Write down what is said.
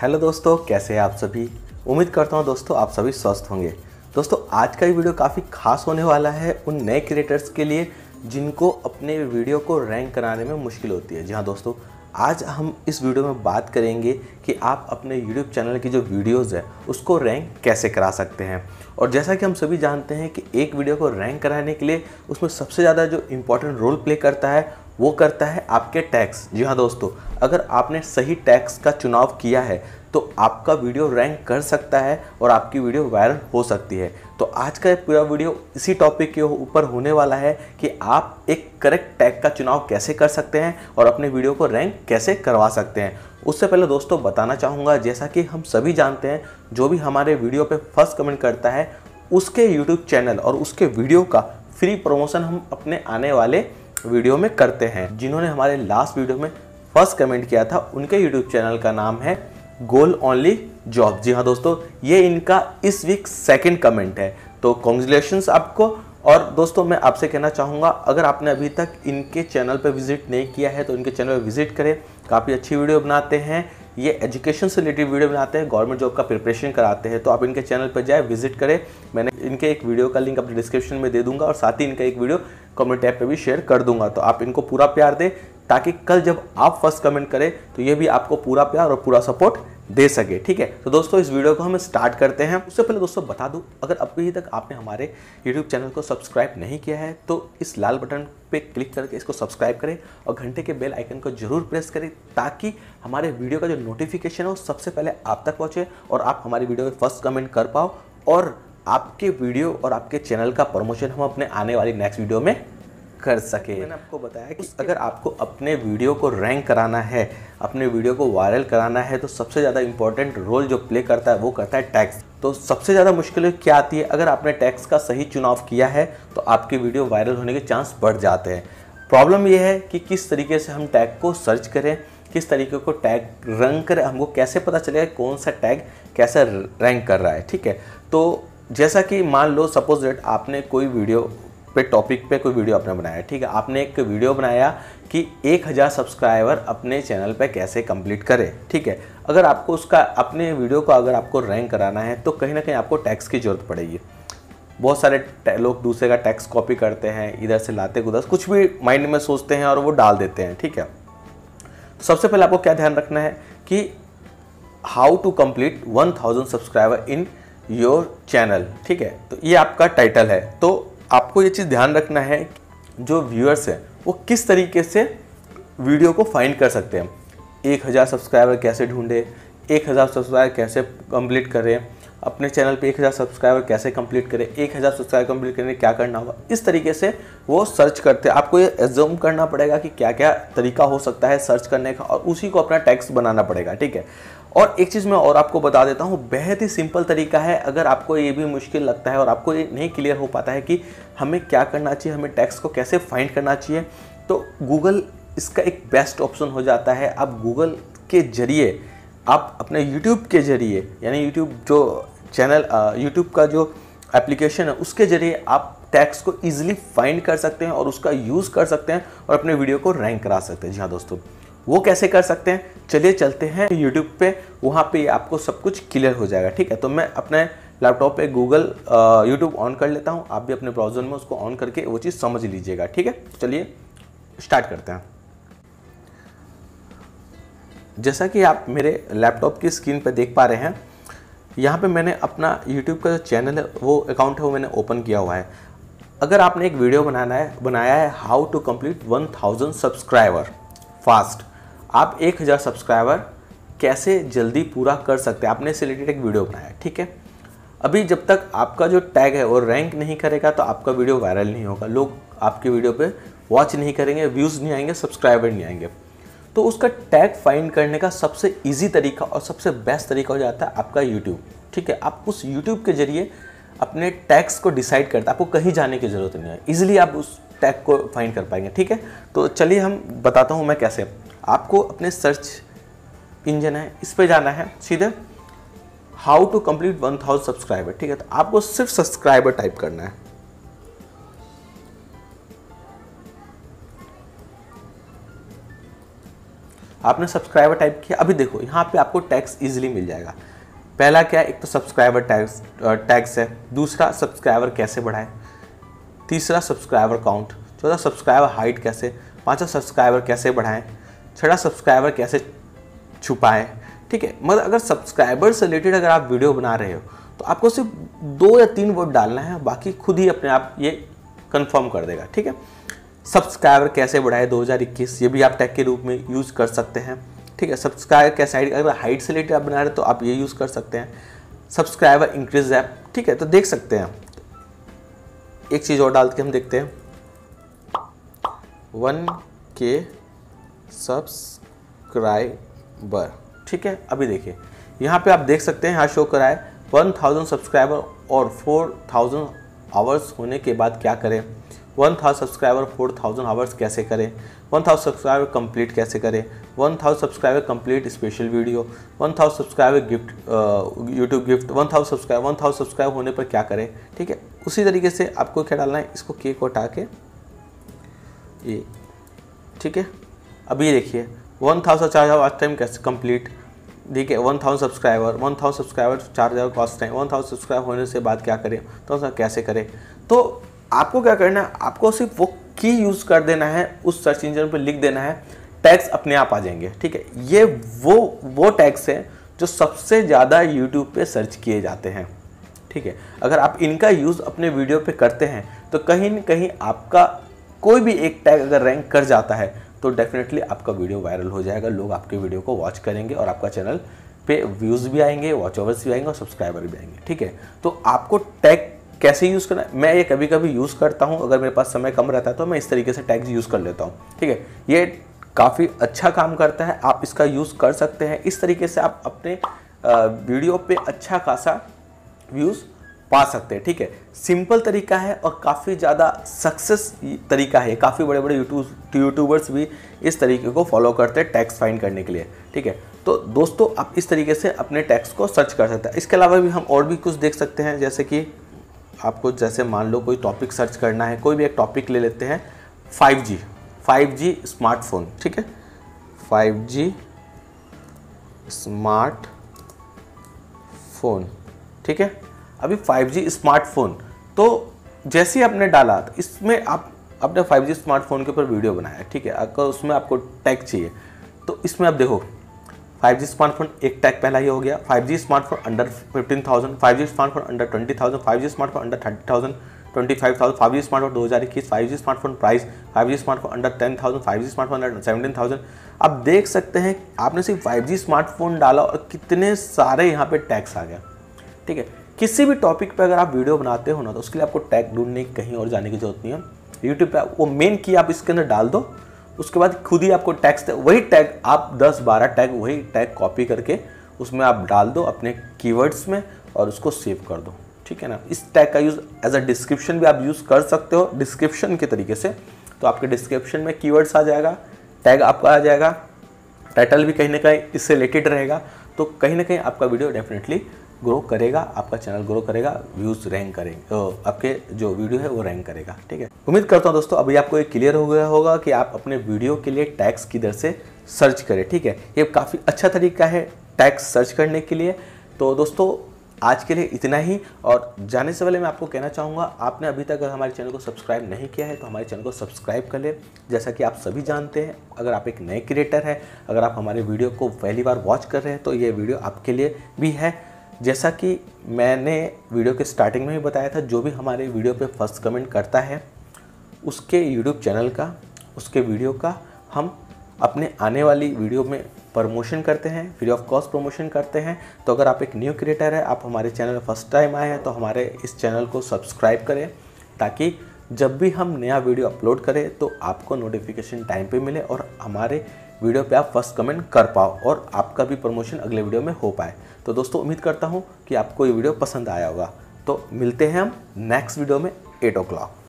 hello दोस्तों कैसे हैं आप सभी उम्मीद करता हूँ दोस्तों आप सभी स्वस्थ होंगे दोस्तों आज का ये वीडियो काफ़ी खास होने वाला है उन नए क्रिएटर्स के लिए जिनको अपने वीडियो को रैंक कराने में मुश्किल होती है जी हाँ दोस्तों आज हम इस वीडियो में बात करेंगे कि आप अपने YouTube चैनल की जो वीडियोस है उसको रैंक कैसे करा सकते हैं और जैसा कि हम सभी जानते हैं कि एक वीडियो को रैंक कराने के लिए उसमें सबसे ज़्यादा जो इम्पोर्टेंट रोल प्ले करता है वो करता है आपके टैक्स जी हाँ दोस्तों अगर आपने सही टैक्स का चुनाव किया है तो आपका वीडियो रैंक कर सकता है और आपकी वीडियो वायरल हो सकती है तो आज का पूरा वीडियो इसी टॉपिक के ऊपर होने वाला है कि आप एक करेक्ट टैग का चुनाव कैसे कर सकते हैं और अपने वीडियो को रैंक कैसे करवा सकते हैं उससे पहले दोस्तों बताना चाहूँगा जैसा कि हम सभी जानते हैं जो भी हमारे वीडियो पर फर्स्ट कमेंट करता है उसके यूट्यूब चैनल और उसके वीडियो का फ्री प्रमोशन हम अपने आने वाले वीडियो में करते हैं जिन्होंने हमारे लास्ट वीडियो में फर्स्ट कमेंट किया था उनके यूट्यूब चैनल का नाम है गोल ओनली जॉब जी हाँ दोस्तों ये इनका इस वीक सेकेंड कमेंट है तो कॉन्ग्रेचुलेशन आपको और दोस्तों मैं आपसे कहना चाहूँगा अगर आपने अभी तक इनके चैनल पर विजिट नहीं किया है तो इनके चैनल पर विजिट करें काफ़ी अच्छी वीडियो बनाते हैं ये एजुकेशन से रिलेटेड वीडियो बनाते हैं गवर्नमेंट जॉब का प्रिपरेशन कराते हैं तो आप इनके चैनल पर जाए विजिट करें मैंने इनके एक वीडियो का लिंक अपने डिस्क्रिप्शन में दे दूंगा और साथ ही इनका एक वीडियो कम्युनिटी ऐप पे भी शेयर कर दूंगा तो आप इनको पूरा प्यार दें ताकि कल जब आप फर्स्ट कमेंट करें तो ये भी आपको पूरा प्यार और पूरा सपोर्ट दे सके ठीक है तो दोस्तों इस वीडियो को हम स्टार्ट करते हैं उससे पहले दोस्तों बता दूं अगर अभी तक आपने हमारे YouTube चैनल को सब्सक्राइब नहीं किया है तो इस लाल बटन पे क्लिक करके इसको सब्सक्राइब करें और घंटे के बेल आइकन को जरूर प्रेस करें ताकि हमारे वीडियो का जो नोटिफिकेशन है वो सबसे पहले आप तक पहुँचे और आप हमारी वीडियो में फर्स्ट कमेंट कर पाओ और आपके वीडियो और आपके चैनल का प्रमोशन हम अपने आने वाली नेक्स्ट वीडियो में कर सके मैंने आपको बताया कि अगर आपको अपने वीडियो को रैंक कराना है अपने वीडियो को वायरल कराना है तो सबसे ज़्यादा इंपॉर्टेंट रोल जो प्ले करता है वो करता है टैक्स तो सबसे ज़्यादा मुश्किल क्या आती है अगर आपने टैक्स का सही चुनाव किया है तो आपकी वीडियो वायरल होने के चांस बढ़ जाते हैं प्रॉब्लम यह है कि किस तरीके से हम टैग को सर्च करें किस तरीके को टैग रंग करें हमको कैसे पता चलेगा कौन सा टैग कैसा रैंक कर रहा है ठीक है तो जैसा कि मान लो सपोज डेट आपने कोई वीडियो पे टॉपिक पे कोई वीडियो आपने बनाया ठीक है आपने एक वीडियो बनाया कि 1000 सब्सक्राइबर अपने चैनल पे कैसे कंप्लीट करें ठीक है अगर आपको उसका अपने वीडियो को अगर आपको रैंक कराना है तो कहीं ना कहीं आपको टैक्स की ज़रूरत पड़ेगी बहुत सारे लोग दूसरे का टैक्स कॉपी करते हैं इधर से लाते उधर कुछ भी माइंड में सोचते हैं और वो डाल देते हैं ठीक है तो सबसे पहले आपको क्या ध्यान रखना है कि how to complete one subscriber in your channel ठीक है तो ये आपका टाइटल है तो आपको ये चीज़ ध्यान रखना है जो व्यूअर्स हैं वो किस तरीके से वीडियो को फाइंड कर सकते हैं एक हज़ार सब्सक्राइबर कैसे ढूंढे एक हज़ार सब्सक्राइबर कैसे कंप्लीट करें अपने चैनल पे एक हज़ार सब्सक्राइबर कैसे कंप्लीट करें एक हज़ार सब्सक्राइबर कंप्लीट करने क्या करना होगा इस तरीके से वो सर्च करते हैं आपको ये एज्यूम करना पड़ेगा कि क्या क्या तरीका हो सकता है सर्च करने का और उसी को अपना टैक्स बनाना पड़ेगा ठीक है और एक चीज़ मैं और आपको बता देता हूँ बेहद ही सिंपल तरीका है अगर आपको ये भी मुश्किल लगता है और आपको ये नहीं क्लियर हो पाता है कि हमें क्या करना चाहिए हमें टैक्स को कैसे फाइंड करना चाहिए तो गूगल इसका एक बेस्ट ऑप्शन हो जाता है आप गूगल के जरिए आप अपने यूट्यूब के जरिए यानी यूट्यूब जो चैनल यूट्यूब का जो एप्लीकेशन है उसके जरिए आप टैक्स को ईजिली फाइंड कर सकते हैं और उसका यूज़ कर सकते हैं और अपने वीडियो को रैंक करा सकते हैं जी हाँ दोस्तों वो कैसे कर सकते हैं चलिए चलते हैं यूट्यूब पे वहाँ पे आपको सब कुछ क्लियर हो जाएगा ठीक है तो मैं अपने लैपटॉप पे गूगल यूट्यूब ऑन कर लेता हूँ आप भी अपने ब्राउज़र में उसको ऑन करके वो चीज़ समझ लीजिएगा ठीक है चलिए स्टार्ट करते हैं जैसा कि आप मेरे लैपटॉप की स्क्रीन पर देख पा रहे हैं यहाँ पे मैंने अपना यूट्यूब का जो चैनल है वो अकाउंट है वो मैंने ओपन किया हुआ है अगर आपने एक वीडियो बनाना है बनाया है how to complete 1000 subscriber fast आप एक हज़ार सब्सक्राइबर कैसे जल्दी पूरा कर सकते हैं आपने इससे रिलेटेड एक वीडियो बनाया ठीक है अभी जब तक आपका जो टैग है वो रैंक नहीं करेगा तो आपका वीडियो वायरल नहीं होगा लोग आपकी वीडियो पे वॉच नहीं करेंगे व्यूज़ नहीं आएंगे सब्सक्राइबर नहीं आएंगे तो उसका टैग फाइंड करने का सबसे ईजी तरीका और सबसे बेस्ट तरीका हो जाता है आपका यूट्यूब ठीक है आप उस यूट्यूब के जरिए अपने टैग्स को डिसाइड करते हैं आपको कहीं जाने की ज़रूरत नहीं है ईजिली आप उस टैग को फाइंड कर पाएंगे ठीक है तो चलिए हम बताता हूँ मैं कैसे आपको अपने सर्च इंजन है इस पर जाना है सीधे how to complete one thousand subscriber ठीक है तो आपको सिर्फ सब्सक्राइबर टाइप करना है आपने सब्सक्राइबर टाइप किया अभी देखो यहाँ पे आपको टैक्स इजीली मिल जाएगा पहला क्या है एक तो सब्सक्राइबर टैक्स टैक्स है दूसरा सब्सक्राइबर कैसे बढ़ाएं तीसरा सब्सक्राइबर काउंट चौथा सब्सक्राइबर हाइट कैसे पांचवा सब्सक्राइबर कैसे बढ़ाएं छड़ा सब्सक्राइबर कैसे छुपाए ठीक है मतलब अगर सब्सक्राइबर से रिलेटेड अगर आप वीडियो बना रहे हो तो आपको सिर्फ दो या तीन वर्ड डालना है बाकी खुद ही अपने आप ये कंफर्म कर देगा ठीक है सब्सक्राइबर कैसे बढ़ाए 2021 ये भी आप टैग के रूप में यूज़ कर सकते हैं ठीक है सब्सक्राइबर कैसे हाइट अगर हाइट से रिलेटेड आप बना रहे हो तो आप ये यूज़ कर सकते हैं सब्सक्राइबर इंक्रीज ऐप ठीक है तो देख सकते हैं एक चीज़ और डाल के हम देखते हैं वन के सब्सक्राइबर ठीक है अभी देखिए यहाँ पे आप देख सकते हैं यहाँ शो कराए वन थाउजेंड सब्सक्राइबर और फोर थाउजेंड आवर्स होने के बाद क्या करें one thousand subscriber four thousand hours कैसे करें वन थाउजेंड सब्सक्राइबर कंप्लीट कैसे करें one thousand subscriber complete special video one thousand subscriber gift YouTube gift 1000 subscriber thousand subscribe होने पर क्या करें ठीक है उसी तरीके से आपको क्या डालना है इसको केक हटा के ये ठीक है अभी देखिए one thousand charge hour time कैसे कंप्लीट देखिए one thousand subscriber one thousand subscriber charge hour cost time one thousand subscribe होने से बाद क्या करें तो उसमें कैसे करें तो आपको क्या करना है आपको सिर्फ वो की यूज़ कर देना है उस सर्च इंजन पर लिख देना है टैक्स अपने आप आ जाएंगे ठीक है ये वो वो टैक्स हैं जो सबसे ज़्यादा यूट्यूब पर सर्च किए जाते हैं ठीक है अगर आप इनका यूज़ अपने वीडियो पर करते हैं तो कहीं ना कहीं आपका कोई भी एक टैग अगर रैंक कर जाता है तो डेफिनेटली आपका वीडियो वायरल हो जाएगा लोग आपके वीडियो को वॉच करेंगे और आपका चैनल पे व्यूज़ भी आएंगे वॉच ओवर्स भी आएंगे और सब्सक्राइबर भी आएंगे ठीक है तो आपको टैग कैसे यूज़ करना है मैं ये कभी कभी यूज़ करता हूँ अगर मेरे पास समय कम रहता है तो मैं इस तरीके से टैग्स यूज़ कर लेता हूँ ठीक है ये काफ़ी अच्छा काम करता है आप इसका यूज़ कर सकते हैं इस तरीके से आप अपने वीडियो पे अच्छा खासा व्यूज़ पा सकते हैं ठीक है सिंपल तरीका है और काफ़ी ज़्यादा सक्सेस तरीका है काफ़ी बड़े बड़े यूट्यूब यूट्यूबर्स भी इस तरीके को फॉलो करते हैं टैक्स फाइंड करने के लिए ठीक है तो दोस्तों आप इस तरीके से अपने टैक्स को सर्च कर सकते हैं इसके अलावा भी हम और भी कुछ देख सकते हैं जैसे कि आपको जैसे मान लो कोई टॉपिक सर्च करना है कोई भी एक टॉपिक ले लेते हैं five G five G smartphone ठीक है फाइव स्मार्ट स्मार्टफोन ठीक है अभी 5G स्मार्टफोन तो जैसे ही आपने डाला तो इसमें आप आपने 5G स्मार्टफोन के ऊपर वीडियो बनाया ठीक है अगर उसमें आपको टैग चाहिए तो इसमें आप देखो 5G स्मार्टफोन एक टैग पहला ही हो गया 5G smartphone under 15,000 5G smartphone under 20,000 5G smartphone under 30,000 25,000 5G smartphone दो हज़ार इक्कीस five G smartphone price 5G smartphone under 10,000 5G smartphone under 17,000 आप देख सकते हैं आपने सिर्फ 5G स्मार्टफोन डाला और कितने सारे यहाँ पे टैक्स आ गया ठीक है किसी भी टॉपिक पर अगर आप वीडियो बनाते हो ना तो उसके लिए आपको टैग ढूंढने की कहीं और जाने की जरूरत नहीं है यूट्यूब पर वो मेन की आप इसके अंदर डाल दो उसके बाद खुद ही आपको टैग्स वही टैग आप 10-12 टैग वही टैग कॉपी करके उसमें आप डाल दो अपने कीवर्ड्स में और उसको सेव कर दो ठीक है ना इस टैग का यूज़ एज अ डिस्क्रिप्शन भी आप यूज़ कर सकते हो डिस्क्रिप्शन के तरीके से तो आपके डिस्क्रिप्शन में कीवर्ड्स आ जाएगा टैग आपका आ जाएगा टाइटल भी कहीं ना कहीं इससे रिलेटेड रहेगा तो कहीं ना कहीं आपका वीडियो डेफिनेटली ग्रो करेगा आपका चैनल ग्रो करेगा व्यूज़ रैंक करेंगे तो आपके जो वीडियो है वो रैंक करेगा ठीक है उम्मीद करता हूँ दोस्तों अभी आपको ये क्लियर हो गया होगा कि आप अपने वीडियो के लिए टैक्स की दर से सर्च करें ठीक है ये काफ़ी अच्छा तरीका है टैक्स सर्च करने के लिए तो दोस्तों आज के लिए इतना ही और जाने से पहले मैं आपको कहना चाहूँगा आपने अभी तक अगर हमारे चैनल को सब्सक्राइब नहीं किया है तो हमारे चैनल को सब्सक्राइब कर ले जैसा कि आप सभी जानते हैं अगर आप एक नए क्रिएटर हैं अगर आप हमारे वीडियो को पहली बार वॉच कर रहे हैं तो ये वीडियो आपके लिए भी है जैसा कि मैंने वीडियो के स्टार्टिंग में भी बताया था जो भी हमारे वीडियो पे फर्स्ट कमेंट करता है उसके यूट्यूब चैनल का उसके वीडियो का हम अपने आने वाली वीडियो में प्रमोशन करते हैं फ्री ऑफ कॉस्ट प्रमोशन करते हैं तो अगर आप एक न्यू क्रिएटर है आप हमारे चैनल फर्स्ट टाइम आए हैं तो हमारे इस चैनल को सब्सक्राइब करें ताकि जब भी हम नया वीडियो अपलोड करें तो आपको नोटिफिकेशन टाइम पे मिले और हमारे वीडियो पे आप फर्स्ट कमेंट कर पाओ और आपका भी प्रमोशन अगले वीडियो में हो पाए तो दोस्तों उम्मीद करता हूँ कि आपको ये वीडियो पसंद आया होगा तो मिलते हैं हम नेक्स्ट वीडियो में एट ओ